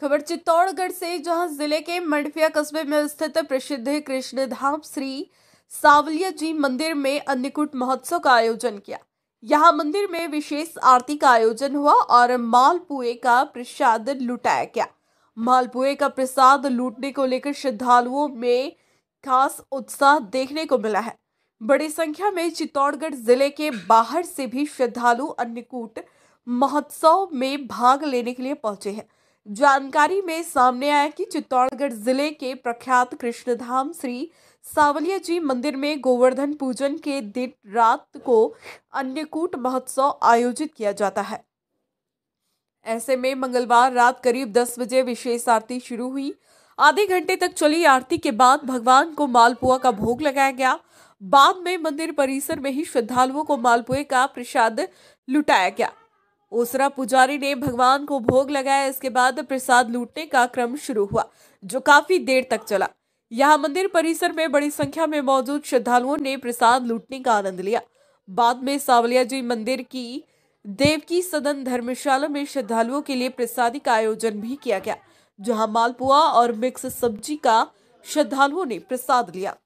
खबर चित्तौड़गढ़ से जहां जिले के मंडफिया कस्बे में स्थित प्रसिद्ध कृष्ण धाम श्री सावलिया जी मंदिर में अन्नकूट महोत्सव का आयोजन किया यहाँ मंदिर में विशेष आरती का आयोजन हुआ और मालपुए का प्रसाद लुटाया गया मालपुए का प्रसाद लूटने को लेकर श्रद्धालुओं में खास उत्साह देखने को मिला है बड़ी संख्या में चित्तौड़गढ़ जिले के बाहर से भी श्रद्धालु अन्नकूट महोत्सव में भाग लेने के लिए पहुंचे हैं जानकारी में सामने आया कि चित्तौड़गढ़ जिले के प्रख्यात कृष्णधाम श्री सावलिया जी मंदिर में गोवर्धन पूजन के दिन रात को अन्नकूट महोत्सव आयोजित किया जाता है ऐसे में मंगलवार रात करीब दस बजे विशेष आरती शुरू हुई आधे घंटे तक चली आरती के बाद भगवान को मालपुआ का भोग लगाया गया बाद में मंदिर परिसर में ही श्रद्धालुओं को मालपुए का प्रसाद लुटाया गया ओसरा पुजारी ने भगवान को भोग लगाया इसके बाद प्रसाद लूटने का क्रम शुरू हुआ जो काफी देर तक चला यहाँ मंदिर परिसर में बड़ी संख्या में मौजूद श्रद्धालुओं ने प्रसाद लूटने का आनंद लिया बाद में सावलिया जी मंदिर की देवकी सदन धर्मशाला में श्रद्धालुओं के लिए प्रसादी का आयोजन भी किया गया जहां मालपुआ और मिक्स सब्जी का श्रद्धालुओं ने प्रसाद लिया